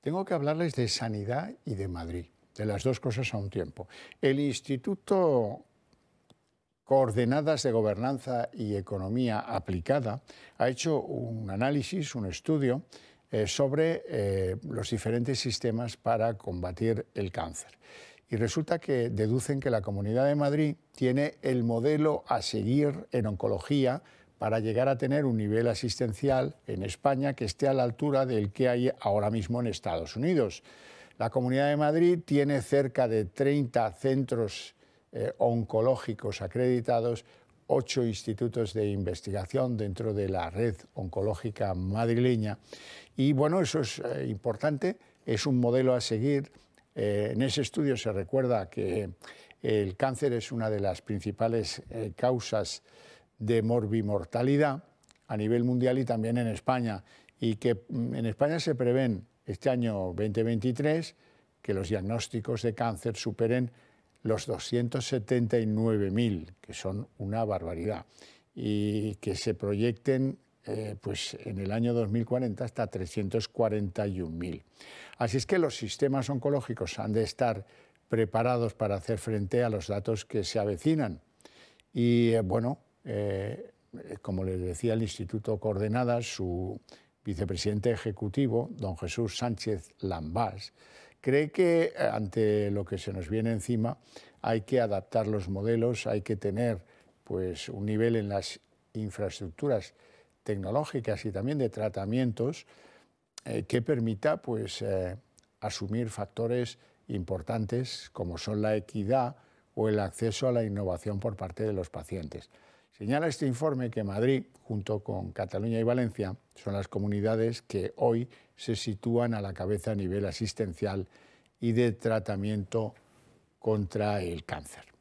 Tengo que hablarles de sanidad y de Madrid, de las dos cosas a un tiempo. El Instituto Coordenadas de Gobernanza y Economía Aplicada ha hecho un análisis, un estudio eh, sobre eh, los diferentes sistemas para combatir el cáncer. Y resulta que deducen que la Comunidad de Madrid tiene el modelo a seguir en oncología para llegar a tener un nivel asistencial en España que esté a la altura del que hay ahora mismo en Estados Unidos. La Comunidad de Madrid tiene cerca de 30 centros eh, oncológicos acreditados, ocho institutos de investigación dentro de la red oncológica madrileña. Y bueno, eso es eh, importante, es un modelo a seguir. Eh, en ese estudio se recuerda que el cáncer es una de las principales causas de morbimortalidad a nivel mundial y también en España. Y que mm, en España se prevén este año 2023 que los diagnósticos de cáncer superen los 279.000, que son una barbaridad, y que se proyecten eh, pues en el año 2040 hasta 341.000. Así es que los sistemas oncológicos han de estar preparados para hacer frente a los datos que se avecinan. Y eh, bueno, eh, como les decía, el Instituto Coordenadas, su vicepresidente ejecutivo, don Jesús Sánchez Lambás, cree que eh, ante lo que se nos viene encima hay que adaptar los modelos, hay que tener pues, un nivel en las infraestructuras tecnológicas y también de tratamientos eh, que permita pues, asumir factores importantes como son la equidad o el acceso a la innovación por parte de los pacientes. Señala este informe que Madrid, junto con Cataluña y Valencia, son las comunidades que hoy se sitúan a la cabeza a nivel asistencial y de tratamiento contra el cáncer.